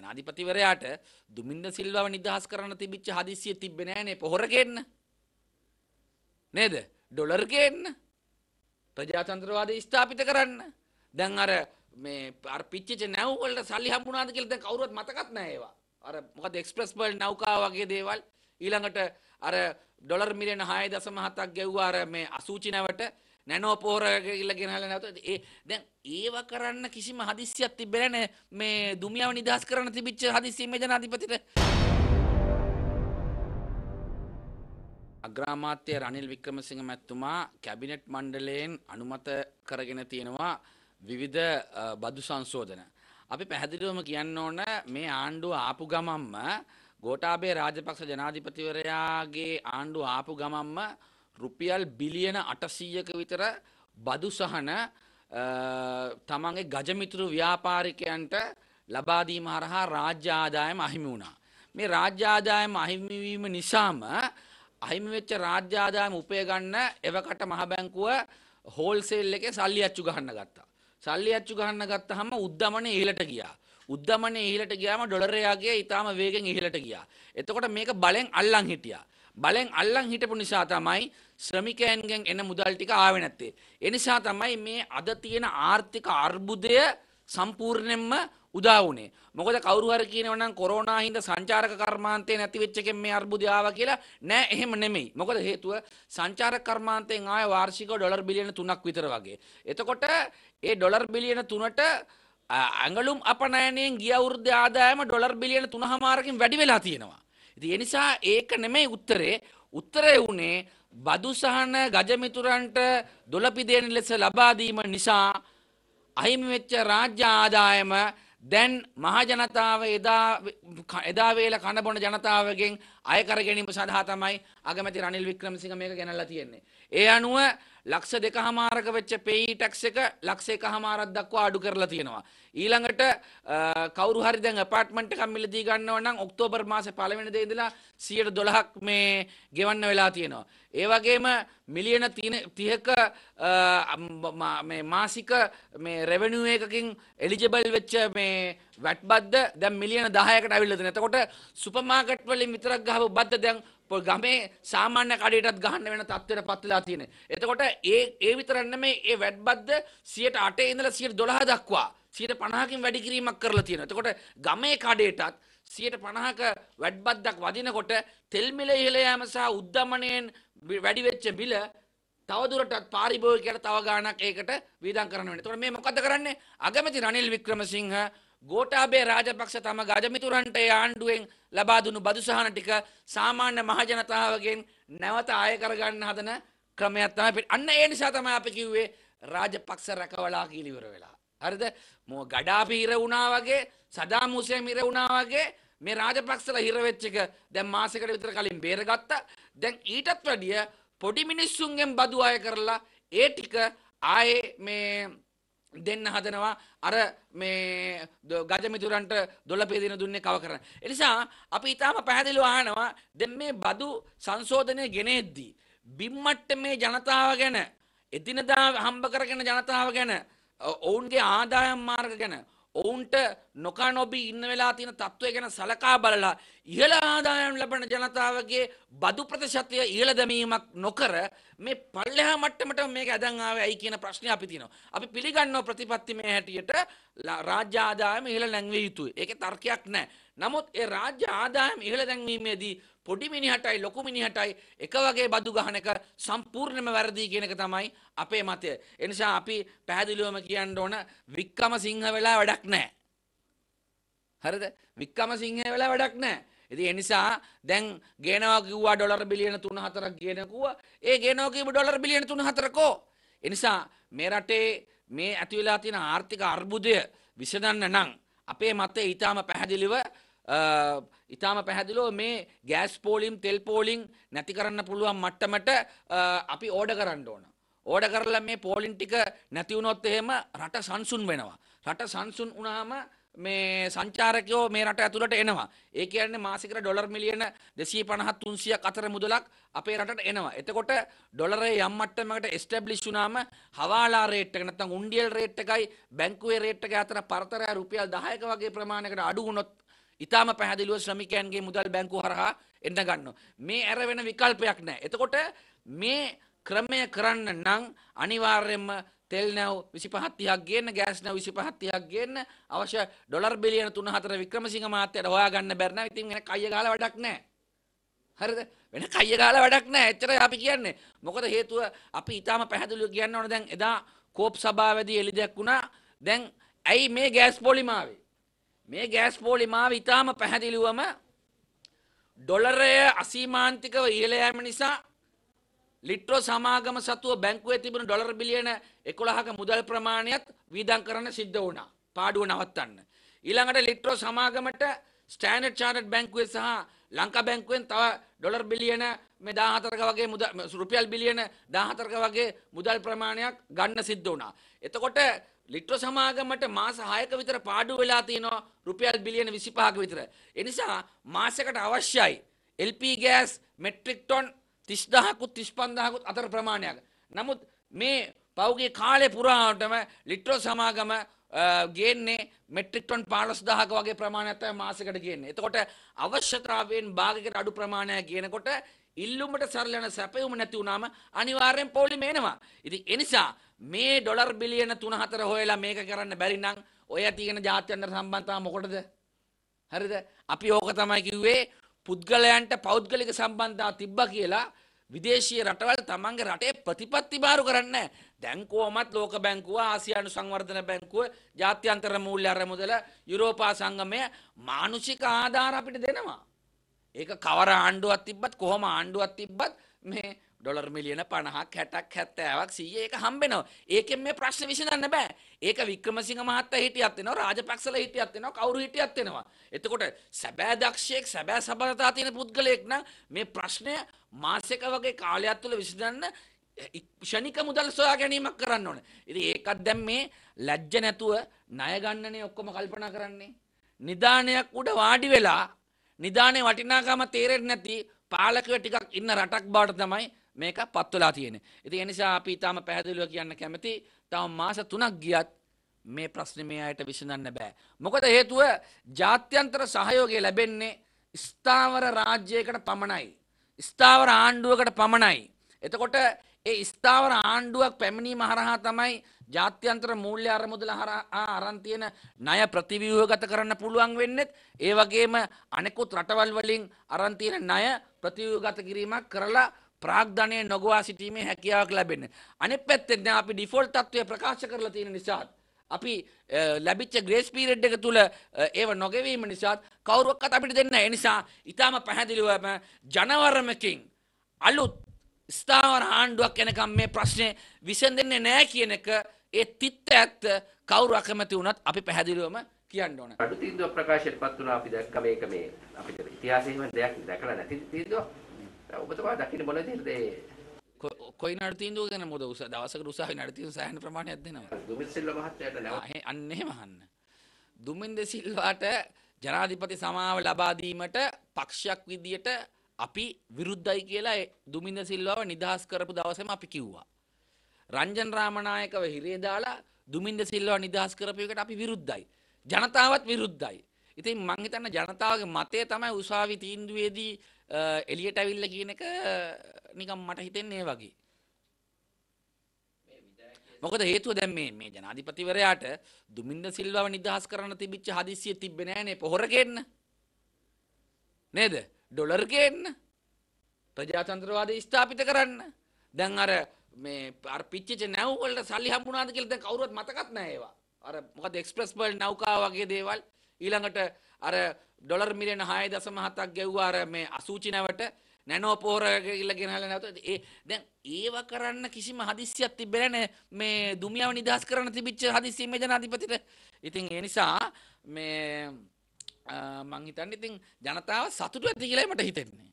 ජනාධිපතිවරයාට දුමින්ද සිල්වව නිදහස් කරන්න තිබිච්ච හදිස්සිය තිබ්බේ නෑනේ පොහොර ගේන්න. නේද? ඩොලර් ගේන්න. ප්‍රජාතන්ත්‍රවාදය ස්ථාපිත කරන්න. දැන් අර මේ අර පිච්චිච්ච නැව් වලට සල්ලි හම්බුණාද කියලා දැන් කවුරුවත් මතකත් නෑ ඒවා. අර මොකද එක්ස්ප්‍රස් වර්ල් නෞකා වගේ දේවල් ඊළඟට අර ඩොලර් මිලියන 6.7ක් ගෙව්වා අර මේ අසූචි නැවට නැනෝ පොහොර කියලා ගෙනහලා නැවත ඒ දැන් ඒව කරන්න කිසිම හදිස්සියක් තිබෙන්නේ නැහැ මේ දුමියාව නිදහස් කරන්න තිබිච්ච හදිස්සිය මේ ජනාධිපතිට අග්‍රාමාත්‍ය රනිල් වික්‍රමසිංහ මැතිතුමා කැබිනට් මණ්ඩලයෙන් අනුමත කරගෙන තියෙනවා විවිධ බදු සංශෝධන. අපි පැහැදිලිවම කියන්න ඕන මේ ආණ්ඩුව ආපු ගමම්ම ගෝඨාභය රාජපක්ෂ ජනාධිපතිවරයාගේ ආණ්ඩුව ආපු ගමම්ම රුපියල් බිලියන 800ක විතර බදු සහන තමන්ගේ ගජමිතුරු ව්‍යාපාරිකයන්ට ලබා දීම හරහා රාජ්‍ය ආදායම අහිමි වුණා. මේ රාජ්‍ය ආදායම අහිමි වීම නිසාම අහිමි වෙච්ච රාජ්‍ය ආදායම උපය ගන්න එවකට මහ බැංකුව හෝල්සේල් එකේ සල්ලි අච්චු ගහන්න ගත්තා. සල්ලි අච්චු ගහන්න ගත්තාම උද්දමනේ ඉහළට ගියා. උද්දමනේ ඉහළට ගියාම ඩොලරයාගේ ඊටාම වේගෙන් ඉහළට ගියා. එතකොට මේක බලෙන් අල්ලන් හිටියා. බලෙන් අල්ලන් හිටපු නිසා තමයි ශ්‍රමිකයන්ගෙන් එන මුදල් ටික ආවේ නැත්තේ. ඒ නිසා තමයි මේ අද තියෙන ආර්ථික අර්බුදය සම්පූර්ණයෙන්ම උදා වුණේ. මොකද කවුරු හරි කියනවා නම් කොරෝනා හින්දා සංචාරක කර්මාන්තේ නැති වෙච්ච එකෙන් මේ අර්බුදය ආවා කියලා නෑ එහෙම නෙමෙයි. මොකද හේතුව සංචාරක කර්මාන්තෙන් ආය වාර්ෂිකව ඩොලර් බිලියන 3ක් විතර වගේ. එතකොට ඒ ඩොලර් බිලියන 3ට ඇඟලුම් අපනයනයෙන් ගිය අවුරුද්දේ ආදායම ඩොලර් බිලියන 3 හමාරකින් වැඩි වෙලා තියෙනවා. ඉතින් ඒ නිසා ඒක නෙමෙයි උත්තරේ. උත්තරේ උනේ බදුසහන ගජමිතුරන්ට දොළපිදේන ලෙස ලබා දීම නිසා අහිමි වෙච්ච රාජ්‍ය ආදායම දැන් මහජනතාව එදා එදා වේල කනබොන ජනතාවගෙන් අය කර ගැනීම සඳහා තමයි අගමැති රනිල් වික්‍රමසිංහ මේක ගෙනල්ලා තියෙන්නේ. ඒ අනුව ලක්ෂ දෙක හමාරක වෙච්ච පේයි ටැක්ස් එක ලක්ෂ එක හමාරක් දක්වා අඩු කරලා තියෙනවා. ඊළඟට කවුරු හරි දැන් අපාර්ට්මන්ට් එකක් මිලදී ගන්නව නම් ඔක්තෝබර් මාසේ පළවෙනි දේ ඉඳලා 112ක් මේ ගෙවන්න වෙලා තියෙනවා. ඒ වගේම මිලියන 30ක මේ මාසික මේ රෙවෙනියු එකකින් එලිජිබල් වෙච්ච මේ වැට් බද්ද දැන් මිලියන 10කට අවිල්ල දෙනවා. එතකොට සුපර් මාකට් වලින් විතරක් ගහපු බද්ද දැන් ගමේ සාමාන්‍ය කඩයටත් ගහන්න වෙන තත්වයට පත්වෙලා තියෙන. එතකොට ඒ ඒ විතරක් නෙමෙයි ඒ වැඩබද්ද 108 ඉඳලා 112 දක්වා 150කින් වැඩි කිරීමක් කරලා තියෙනවා. එතකොට ගමේ කඩයටත් සියට පණහක වැඩ්බද්දක් වදිනකොට තෙල්මිල ඉහළයෑම සහ උද්ධමනයෙන් වැඩිවෙච්ච බිල තවදුරටත් පාරිභෝගිකයට තව ගාණක් ඒකට වීදම් කරන්න වෙනවා. එතකොට මේ මොකද කරන්නේ? අගමැති රනිල් වික්‍රමසිංහ ගෝටාබේ රාජපක්ෂ තම ගජමිතුරන්ට ආණ්ඩුවෙන් ලබා දුණු බදුසහන ටික සාමාන්‍ය මහජනතාවගෙන් නැවත ආය කරගන්න හදන ක්‍රමයක් තමයි. අන්න ඒ නිසා තමයි අපි කිව්වේ රාජපක්ෂ රැකවලා කියලා ඉවර වෙලා. හරිද? මෝ ගඩාපි හිර වුණා වගේ, සදාම් හුසේන් හිර වුණා වගේ මේ රාජපක්ෂලා හිර වෙච්ච එක දැන් මාසෙකට විතර කලින් බේරගත්තා. දැන් ඊටත් වැඩිය පොඩි මිනිස්සුන්ගෙන් බදු අය කරලා ඒ ටික ආයේ මේ දෙන්න හදනවා අර මේ ගජමිතුරන්ට දොළ පේදින දුන්නේ කව කරන. එනිසා අපි ඉතාම පැහැදිලි ආනවා දැන් මේ බදු සංශෝධනය ගෙනෙද්දී බිම්මට්ට මේ ජනතාව ගැන එදිනදා හම්බ කරගෙන ජනතාව ගැන ඔවුන්ගේ ආදායම් මාර්ග ගැන ඔවුන්ට නොකා නොබී ඉන්න වෙලා තියෙන තත්ත්වය ගැන සලකා බලලා ඉහළ ආදායම් ලබන ජනතාවගේ බදු ප්‍රතිශතය ඉහළ දැමීමක් නොකර මේ පල්ලෙහා මට්ටමට මේක ඇදන් ආවේ ඇයි කියන ප්‍රශ්නේ අපි තියෙනවා. අපි පිළිගන්නවා ප්‍රතිපත්තිමය හැටියට රාජ්‍ය ආදායම ඉහළ නැංවිය යුතුයි. ඒකේ තර්කයක් නැහැ. නමුත් ඒ රාජ්‍ය ආදායම් ඉහළ දැන්වීමේදී පොඩි මිනිහටයි ලොකු මිනිහටයි එක වගේ බදු ගහන එක සම්පූර්ණයෙන්ම වැරදි කියන එක තමයි අපේ මතය. එනිසා අපි පැහැදිලිවම කියන්න ඕන වික්කම සිංහ වෙලා වැඩක් නැහැ. හරිද? වික්‍රමසිංහ වෙලා වැඩක් නැහැ. ඉතින් ඒ නිසා දැන් ගේනවා කිව්වා ඩොලර් බිලියන 3-4ක් ගේන කිව්වා. ඒ ගේනවා කියපු ඩොලර් බිලියන 3-4 කෝ. ඒ නිසා මේ රටේ මේ ඇති වෙලා තියෙන ආර්ථික අර්බුදය විසඳන්න නම් අපේ මතය ඊටාම පැහැදිලිව ඉතාම පැහැදිලෝ මේ ගෑස් පෝලිම් තෙල් පෝලිං නැති කරන්න පුළුවන් මට්ටමට අපි ඕඩ කරන්න ඕන. ඕඩ කරලා මේ පෝලින් ටික නැතිවුණොත් එහෙම රට සංසුන් වෙනවා. රට සංසුන් වනාම මේ සංචාරකයෝ මේ රට ඇතුළට එනවා. ඒ කියන්නේ මාසිකට ඩොලර් මිලියන 250 300ක් අතර මුදලක් අපේ රටට එනවා. එතකොට ඩොලරේ යම් මට්ටමකට එස්ටැබ්ලිෂ් වුණාම හවාලා රේට් එක නැත්නම් උන්ඩියල් රේට් එකයි බැංකුවේ රේට් එක අතර පරතරය රුපියල් 10ක වගේ ප්‍රමාණයකට අඩු වුණොත් ඉතාම පැහැදිලිව ශ්‍රමිකයන්ගේ මුදල් බැංකු හරහා එන්න ගන්නවා. මේ ඇර වෙන විකල්පයක් නැහැ. එතකොට මේ ක්‍රමය කරන්න නම් අනිවාර්යයෙන්ම තෙල් නැව් 25 30ක් ගේන්න ගෑස් නැව් 25 30ක් ගේන්න අවශ්‍ය ඩොලර් බිලියන 3 4 වික්‍රමසිංහ මහත්තයාට හොයාගන්න බැරි නම් ඉතින් වෙන කය ගාලා වැඩක් නැහැ. හරිද? වෙන කය ගාලා වැඩක් නැහැ. එච්චරයි අපි කියන්නේ. මොකද හේතුව අපි ඊටාම පැහැදිලිව කියන්න ඕන දැන් එදා කෝප් සභාවේදී එළිදැක් වුණා. දැන් ඇයි මේ ගෑස් පොලිමාවේ? මේ ගෑස් පෝලිමාව ඉතාම පැහැදිලිවම ඩොලරය අසීමාන්තිකව ඉහළ යෑම නිසා ලිට්‍රෝ සමාගම සතුව බැංකුවේ තිබුණු ඩොලර් බිලියන 11ක මුදල් ප්‍රමාණයත් වීදම් කරන්න සිද්ධ වුණා. පාඩුව නවත්තන්න. ඊළඟට ලිට්‍රෝ සමාගමට ස්ටෑන්ඩඩ් චාර්ටඩ් බැංකුවේ සහ ලංකා බැංකුවෙන් තව ඩොලර් බිලියන මේ 14ක වගේ මුදල් රුපියල් බිලියන 14ක වගේ මුදල් ප්‍රමාණයක් ගන්න සිද්ධ වුණා. එතකොට ලිට්‍රෝ සමාගමට මාස 6ක විතර පාඩු වෙලා තියෙනවා රුපියල් බිලියන 25ක විතර. ඒ නිසා මාසයකට අවශ්‍යයි LP ගෑස් මෙට්‍රික් ටොන් තිස්දහකුත් තිස්පන්දහකුත් අතර ප්‍රමාණයක්. නමුත් මේ පෞගේ කාලය පුරාටම ලිට්‍රෝ සමාගම ගේන්නේ මෙට්‍රික්ටොන් පාලස් දහක වගේ ප්‍රමාණයක්තයි මාසකට ගන්නේ. එතකොට අවශ්‍යතාවයෙන් භාගකට අඩු ප්‍රමාණයක් කියනකොට ඉල්ලුමට සරලන සැපයුම නැති වුණාම අනිවාර්යෙන් පොලි මේනවා. ඉතින් එනිසා මේ ඩොලර් බිලියන 3-4 හොයලා මේක කරන්න බැරි නම් ඔය තියෙන ජාත්‍යන්තර සම්බන්ධතාව මොකටද? හරිද? අපි ඕක තමයි කිව්වේ පුද්ගලයන්ට පෞද්ගලික සම්බන්ධතා තිබ්බ කියලා විදේශීය රටවල් තමන්ගේ රටේ ප්‍රතිපත්ති බාරු කරන්න දැන් කොහොමත් ලෝක බැංකුව ආසියානු සංවර්ධන බැංකුව ජාත්‍යන්තර මූල්‍ය අරමුදල යුරෝපා සංගමය මානුෂික ආධාර අපිට දෙනවා. ඒක කවර ආණ්ඩුවක් තිබ්බත් කොහොම ආණ්ඩුවක් තිබ්බත් මේ ඩොලර් මිලියන 50ක් 60ක් 70ක් 100 ඒක හම්බෙනවා. ඒකෙන් මේ ප්‍රශ්නේ විසඳන්න බෑ. ඒක වික්‍රමසිංහ මහත්තයා හිටියත් වෙනවා, රාජපක්ෂල හිටියත් වෙනවා, කවුරු හිටියත් වෙනවා. එතකොට සැබෑ දක්ෂයෙක්, සැබෑ සබලතා තියෙන පුද්ගලයෙක් නම් මේ ප්‍රශ්නය මාසයක වගේ කාලයක් තුළ විසඳන්න ක්ෂණික මුදල් සොයා ගැනීමක් කරන්න ඕන. ඉතින් ඒකත් දැන් මේ ලැජ්ජ නැතුව ණය ගන්නනේ ඔක්කොම කල්පනා කරන්නේ. නිදානයක් උඩ වාඩි වෙලා නිදානේ වටිනාකම තේරෙන්නේ නැති පාලකව ටිකක් ඉන්න රටක් බවට තමයි මේක පත් වෙලා තියෙන. ඉතින් ඒ නිසා අපි ඊටාම පැහැදිලිව කියන්න කැමති තව මාස 3ක් ගියත් මේ ප්‍රශ්නේ මේ අයට විසඳන්න බෑ. මොකද හේතුව ජාත්‍යන්තර සහයෝගය ලැබෙන්නේ ස්ථාවර රාජ්‍යයකට පමණයි. ස්ථාවර ආණ්ඩුවකට පමණයි. එතකොට ඒ ස්ථාවර ආණ්ඩුවක් පැමිණීම හරහා තමයි ජාත්‍යන්තර මූල්‍ය අරමුදල හරහා අරන් තියෙන ණය ප්‍රතිව්‍යුහගත කරන්න පුළුවන් වෙන්නේත් ඒ වගේම අනෙකුත් රටවල් වලින් අරන් තියෙන ණය ප්‍රතිව්‍යුහගත කිරීමක් කරලා ප්‍රාග්ධනය නොගවා සිටීමේ හැකියාවක් ලැබෙන. අනෙක් පැත්තෙන් දැන් අපි ඩිෆෝල්ට් තත්ත්වය ප්‍රකාශ කරලා තියෙන නිසා අපි ලැබිච්ච ග්‍රේස් පීරිඩ් එක තුල ඒව නොගෙවීම නිසා කවුරුවක්වත් අපිට දෙන්න ඒ නිසා ඊටම පැහැදිලිවම ජනවරමකින් අලුත් ස්ථාවර ආණ්ඩුවක් එනකම් මේ ප්‍රශ්නේ විසඳෙන්නේ නැහැ කියන එක ඒ තිත්ත ඇත්ත කවුරු අකමැති වුණත් අපි පැහැදිලිවම කියන්න ඕන. අඩු තීන්දුව ප්‍රකාශයට පත් වුණා අපි දැක්ක මේක මේ අපිට ඉතිහාසයේ එහෙම දෙයක් දැකලා නැති තීන්දුවක්. ඔබතුමා දකින්න මොන විදිහටද කොයි නඩතීන්දුව ගැන මොකද උස දවසකට උසාවි නඩතීන්දුව සෑහෙන ප්‍රමාණයක් දෙනවා දුමින් සිල්වා මහත්තයාට නැව අන්න එහෙම අහන්න දුමින් ද සිල්වාට ජනාධිපති සමාව ලබා දීමට පක්ෂයක් විදියට අපි විරුද්ධයි කියලා දුමින් ද සිල්වාව නිදහස් කරපු දවසේම අපි කිව්වා රංජන් රාමනායකව හිරේ දාලා දුමින් ද සිල්වා නිදහස් කරපු එකට අපි විරුද්ධයි ජනතාවත් විරුද්ධයි ඉතින් මං හිතන්නේ ජනතාවගේ මතය තමයි උසාවි තීන්දුවේදී එලියට අවිල්ල කියන එක නිකම් මට හිතෙන්නේ වගේ. මොකද හේතුව දැන් මේ මේ ජනාධිපතිවරයාට දුමින්ද සිල්වාව නිදහස් කරන්න තිබිච්ච හදිස්සිය තිබ්බේ නෑනේ පොහොර ගේන්න. නේද? ඩොලර් ගේන්න. ප්‍රජාතන්ත්‍රවාදය ස්ථාපිත කරන්න. දැන් අර මේ අර පිච්චිච්ච නැව් වලට සල්ලි හම්බුණාද කියලා දැන් කවුරුවත් මතකත් නෑ ඒවා. අර මොකද එක්ස්ප්‍රස් වල නෞකා වගේ දේවල් ඊළඟට අර ඩොලර් මිලියන 6.7ක් ගෙව්වා අර මේ අසූචි නැවට නැනෝ පොහොර කියලා ගෙනහලා නැවත ඒ දැන් ඒව කරන්න කිසිම හදිස්සියක් තිබෙන්නේ නැහැ මේ දුමියාව නිදහස් කරන්න තිබිච්ච හදිස්සිය මේ ජනාධිපතිට. ඉතින් ඒ නිසා මේ මං හිතන්නේ ඉතින් ජනතාව සතුටු ඇති කියලා මට හිතෙන්නේ.